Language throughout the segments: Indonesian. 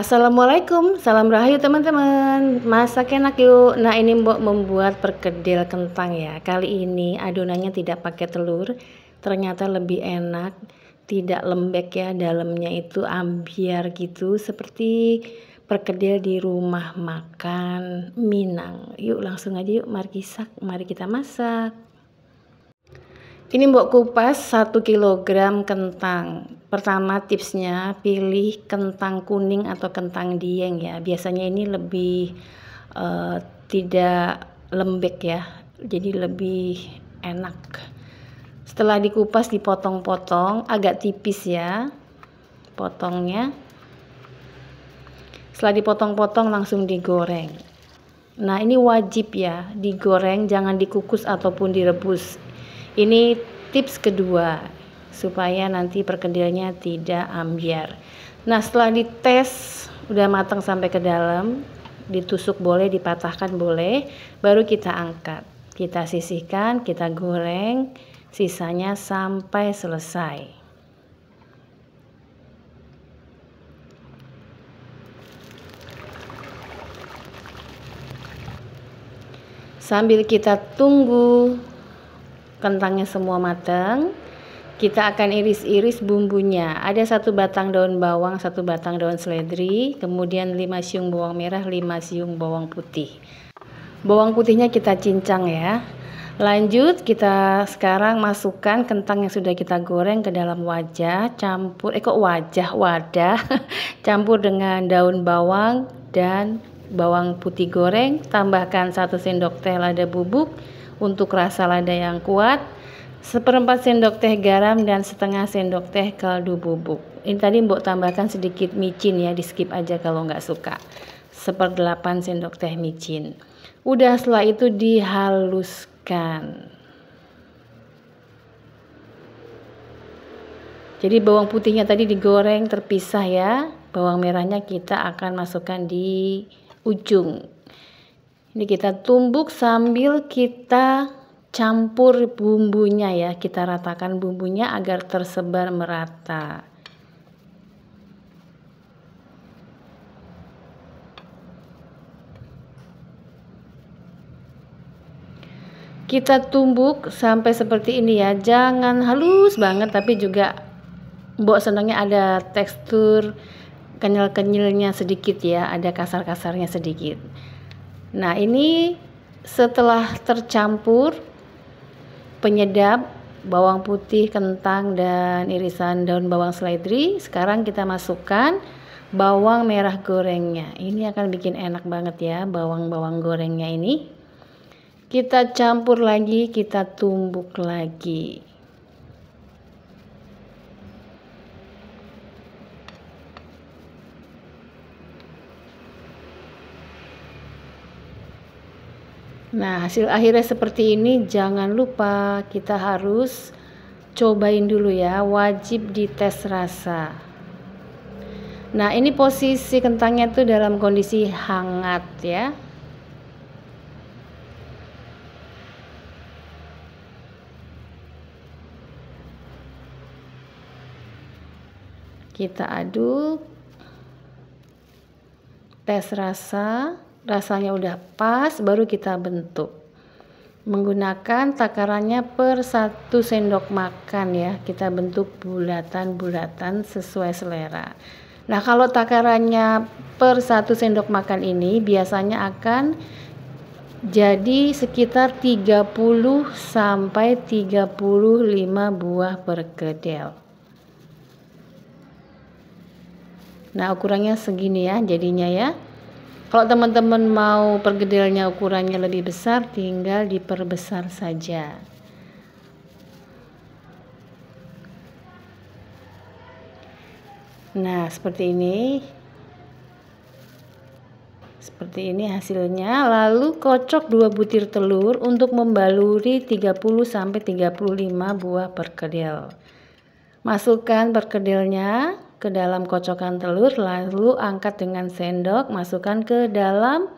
Assalamualaikum, salam rahayu teman-teman Masak enak yuk Nah ini Mbok membuat perkedel kentang ya Kali ini adonannya tidak pakai telur Ternyata lebih enak Tidak lembek ya Dalamnya itu ambiar gitu Seperti perkedel di rumah makan Minang Yuk langsung aja yuk mari kisak Mari kita masak ini mbok kupas 1 kg kentang. Pertama tipsnya pilih kentang kuning atau kentang dieng ya. Biasanya ini lebih uh, tidak lembek ya. Jadi lebih enak. Setelah dikupas dipotong-potong agak tipis ya potongnya. Setelah dipotong-potong langsung digoreng. Nah, ini wajib ya, digoreng jangan dikukus ataupun direbus ini tips kedua supaya nanti perkedelnya tidak ambiar. Nah, setelah dites udah matang sampai ke dalam, ditusuk boleh, dipatahkan boleh, baru kita angkat. Kita sisihkan, kita goreng sisanya sampai selesai. sambil kita tunggu kentangnya semua matang kita akan iris-iris bumbunya ada satu batang daun bawang satu batang daun seledri kemudian 5 siung bawang merah 5 siung bawang putih bawang putihnya kita cincang ya lanjut kita sekarang masukkan kentang yang sudah kita goreng ke dalam wajah campur eh kok wajah wadah campur dengan daun bawang dan bawang putih goreng tambahkan satu sendok teh lada bubuk untuk rasa lada yang kuat, seperempat sendok teh garam dan setengah sendok teh kaldu bubuk. Ini tadi Mbok tambahkan sedikit micin ya, di skip aja kalau nggak suka. Seperdelapan sendok teh micin. Udah setelah itu dihaluskan. Jadi bawang putihnya tadi digoreng terpisah ya. Bawang merahnya kita akan masukkan di ujung ini kita tumbuk sambil kita campur bumbunya ya. Kita ratakan bumbunya agar tersebar merata. Kita tumbuk sampai seperti ini ya. Jangan halus banget tapi juga mbok senangnya ada tekstur kenyal-kenyalnya sedikit ya, ada kasar-kasarnya sedikit. Nah, ini setelah tercampur penyedap bawang putih, kentang dan irisan daun bawang seledri, sekarang kita masukkan bawang merah gorengnya. Ini akan bikin enak banget ya bawang-bawang gorengnya ini. Kita campur lagi, kita tumbuk lagi. Nah, hasil akhirnya seperti ini. Jangan lupa kita harus cobain dulu ya, wajib dites rasa. Nah, ini posisi kentangnya tuh dalam kondisi hangat ya. Kita aduk. Tes rasa rasanya udah pas baru kita bentuk menggunakan takarannya per satu sendok makan ya kita bentuk bulatan-bulatan sesuai selera nah kalau takarannya per satu sendok makan ini biasanya akan jadi sekitar 30 sampai 35 buah per kedel nah ukurannya segini ya jadinya ya kalau teman-teman mau pergedelnya ukurannya lebih besar, tinggal diperbesar saja. Nah, seperti ini. Seperti ini hasilnya. Lalu kocok 2 butir telur untuk membaluri 30 sampai 35 buah perkedel. Masukkan perkedelnya ke dalam kocokan telur, lalu angkat dengan sendok, masukkan ke dalam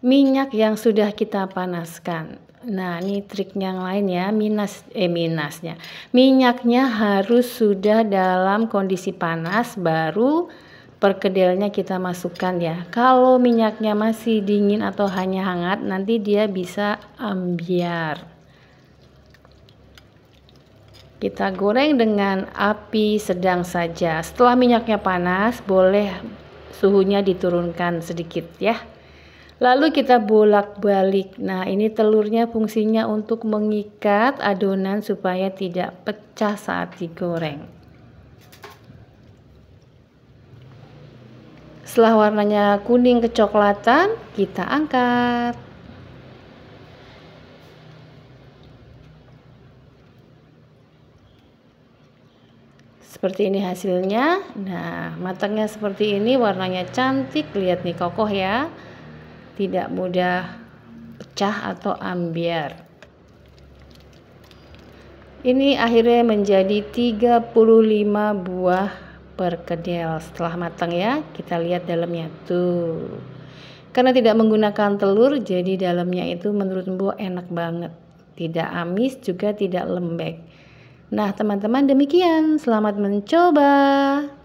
minyak yang sudah kita panaskan. Nah, ini trik yang lain ya, minas eh minasnya. Minyaknya harus sudah dalam kondisi panas baru perkedelnya kita masukkan ya. Kalau minyaknya masih dingin atau hanya hangat, nanti dia bisa ambiar. Kita goreng dengan api sedang saja. Setelah minyaknya panas, boleh suhunya diturunkan sedikit ya. Lalu kita bolak-balik. Nah, ini telurnya fungsinya untuk mengikat adonan supaya tidak pecah saat digoreng. Setelah warnanya kuning kecoklatan, kita angkat. Seperti ini hasilnya. Nah, matangnya seperti ini, warnanya cantik. Lihat nih kokoh ya. Tidak mudah pecah atau ambiar. Ini akhirnya menjadi 35 buah perkedel setelah matang ya. Kita lihat dalamnya tuh. Karena tidak menggunakan telur, jadi dalamnya itu menurut Mbok enak banget. Tidak amis juga tidak lembek. Nah, teman-teman demikian. Selamat mencoba.